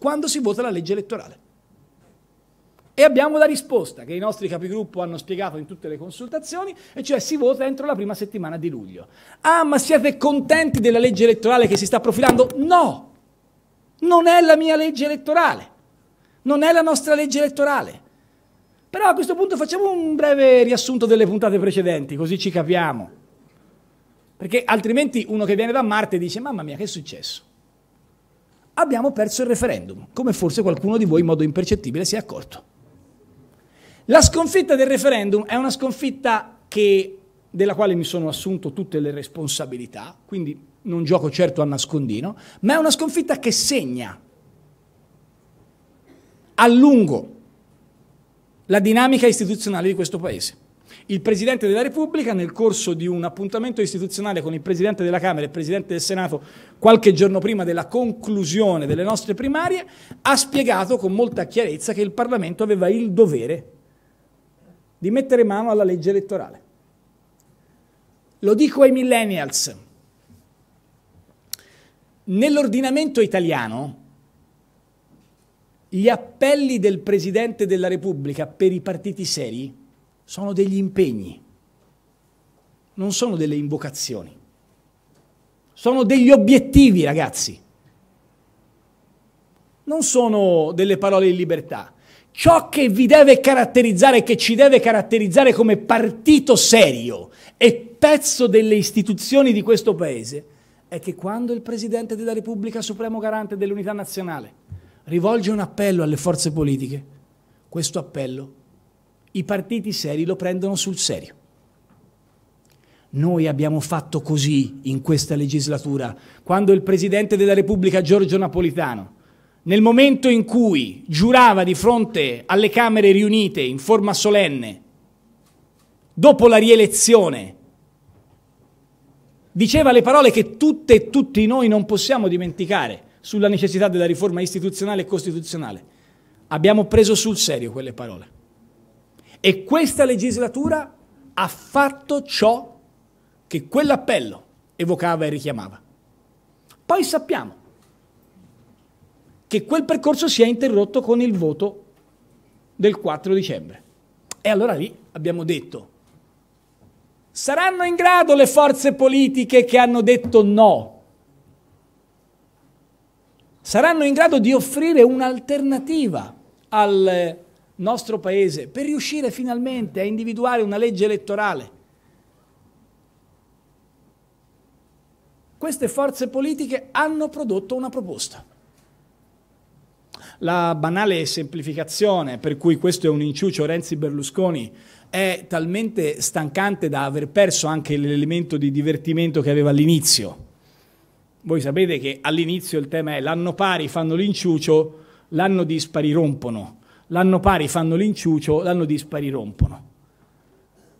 quando si vota la legge elettorale. E abbiamo la risposta che i nostri capigruppo hanno spiegato in tutte le consultazioni, e cioè si vota entro la prima settimana di luglio. Ah, ma siete contenti della legge elettorale che si sta profilando? No, non è la mia legge elettorale, non è la nostra legge elettorale. Però a questo punto facciamo un breve riassunto delle puntate precedenti, così ci capiamo. Perché altrimenti uno che viene da Marte dice, mamma mia, che è successo? abbiamo perso il referendum, come forse qualcuno di voi in modo impercettibile si è accorto. La sconfitta del referendum è una sconfitta che, della quale mi sono assunto tutte le responsabilità, quindi non gioco certo a nascondino, ma è una sconfitta che segna a lungo la dinamica istituzionale di questo Paese il Presidente della Repubblica, nel corso di un appuntamento istituzionale con il Presidente della Camera e il Presidente del Senato qualche giorno prima della conclusione delle nostre primarie, ha spiegato con molta chiarezza che il Parlamento aveva il dovere di mettere mano alla legge elettorale. Lo dico ai millennials. Nell'ordinamento italiano gli appelli del Presidente della Repubblica per i partiti seri sono degli impegni, non sono delle invocazioni, sono degli obiettivi, ragazzi. Non sono delle parole di libertà. Ciò che vi deve caratterizzare, che ci deve caratterizzare come partito serio e pezzo delle istituzioni di questo Paese, è che quando il Presidente della Repubblica Supremo Garante dell'Unità Nazionale rivolge un appello alle forze politiche, questo appello i partiti seri lo prendono sul serio. Noi abbiamo fatto così in questa legislatura, quando il Presidente della Repubblica Giorgio Napolitano, nel momento in cui giurava di fronte alle Camere riunite in forma solenne, dopo la rielezione, diceva le parole che tutte e tutti noi non possiamo dimenticare sulla necessità della riforma istituzionale e costituzionale. Abbiamo preso sul serio quelle parole. E questa legislatura ha fatto ciò che quell'appello evocava e richiamava. Poi sappiamo che quel percorso si è interrotto con il voto del 4 dicembre. E allora lì abbiamo detto, saranno in grado le forze politiche che hanno detto no? Saranno in grado di offrire un'alternativa al nostro Paese per riuscire finalmente a individuare una legge elettorale. Queste forze politiche hanno prodotto una proposta. La banale semplificazione per cui questo è un inciucio Renzi-Berlusconi è talmente stancante da aver perso anche l'elemento di divertimento che aveva all'inizio. Voi sapete che all'inizio il tema è l'anno pari fanno l'inciucio, l'anno dispari rompono l'anno pari fanno l'inciucio, l'anno dispari rompono.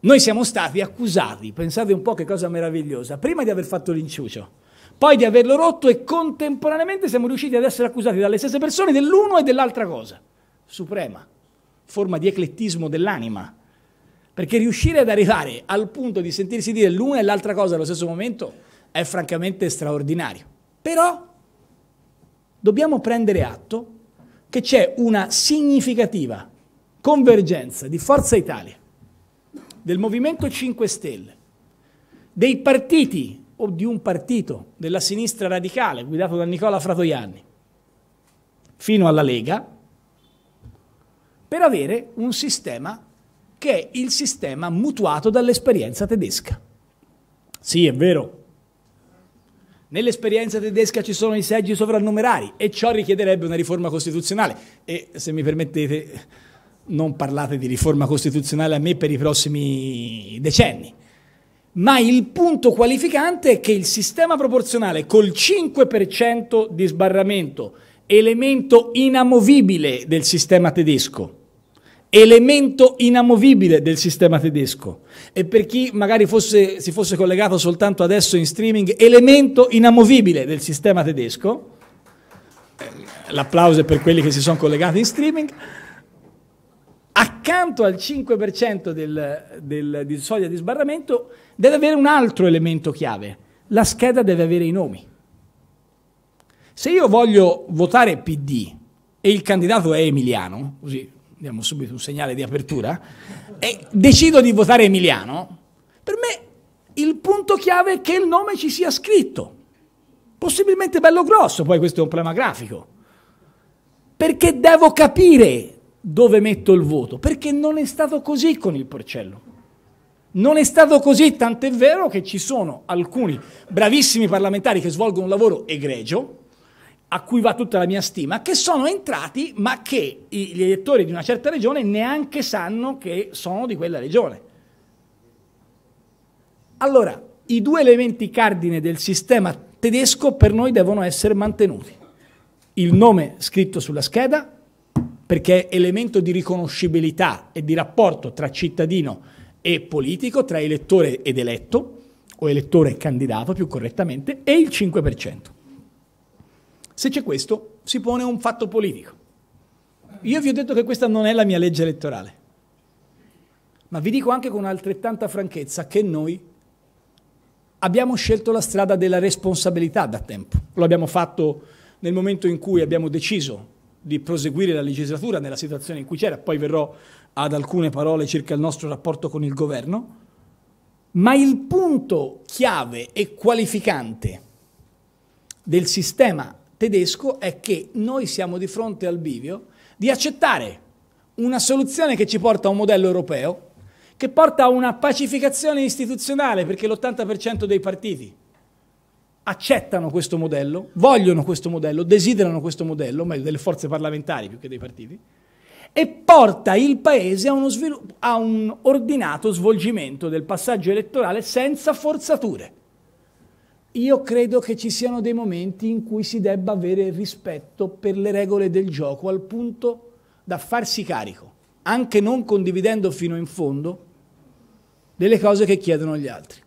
Noi siamo stati accusati, pensate un po' che cosa meravigliosa, prima di aver fatto l'inciucio, poi di averlo rotto e contemporaneamente siamo riusciti ad essere accusati dalle stesse persone dell'uno e dell'altra cosa, suprema, forma di eclettismo dell'anima. Perché riuscire ad arrivare al punto di sentirsi dire l'una e l'altra cosa allo stesso momento è francamente straordinario. Però dobbiamo prendere atto che c'è una significativa convergenza di Forza Italia, del Movimento 5 Stelle, dei partiti o di un partito della sinistra radicale guidato da Nicola Fratoianni, fino alla Lega, per avere un sistema che è il sistema mutuato dall'esperienza tedesca. Sì, è vero, Nell'esperienza tedesca ci sono i seggi sovrannumerari e ciò richiederebbe una riforma costituzionale. E se mi permettete, non parlate di riforma costituzionale a me per i prossimi decenni. Ma il punto qualificante è che il sistema proporzionale col 5% di sbarramento, elemento inamovibile del sistema tedesco, elemento inamovibile del sistema tedesco e per chi magari fosse, si fosse collegato soltanto adesso in streaming, elemento inamovibile del sistema tedesco, eh, l'applauso è per quelli che si sono collegati in streaming, accanto al 5% del, del, di soglia di sbarramento deve avere un altro elemento chiave, la scheda deve avere i nomi. Se io voglio votare PD e il candidato è Emiliano, così diamo subito un segnale di apertura, e decido di votare Emiliano, per me il punto chiave è che il nome ci sia scritto, possibilmente bello grosso, poi questo è un problema grafico, perché devo capire dove metto il voto, perché non è stato così con il Porcello. Non è stato così, tant'è vero che ci sono alcuni bravissimi parlamentari che svolgono un lavoro egregio, a cui va tutta la mia stima, che sono entrati ma che gli elettori di una certa regione neanche sanno che sono di quella regione. Allora, i due elementi cardine del sistema tedesco per noi devono essere mantenuti. Il nome scritto sulla scheda, perché è elemento di riconoscibilità e di rapporto tra cittadino e politico, tra elettore ed eletto, o elettore e candidato più correttamente, e il 5%. Se c'è questo, si pone un fatto politico. Io vi ho detto che questa non è la mia legge elettorale, ma vi dico anche con altrettanta franchezza che noi abbiamo scelto la strada della responsabilità da tempo. Lo abbiamo fatto nel momento in cui abbiamo deciso di proseguire la legislatura nella situazione in cui c'era, poi verrò ad alcune parole circa il nostro rapporto con il governo, ma il punto chiave e qualificante del sistema tedesco è che noi siamo di fronte al bivio di accettare una soluzione che ci porta a un modello europeo, che porta a una pacificazione istituzionale, perché l'80% dei partiti accettano questo modello, vogliono questo modello, desiderano questo modello, meglio delle forze parlamentari più che dei partiti, e porta il Paese a, a un ordinato svolgimento del passaggio elettorale senza forzature. Io credo che ci siano dei momenti in cui si debba avere rispetto per le regole del gioco al punto da farsi carico, anche non condividendo fino in fondo, delle cose che chiedono gli altri.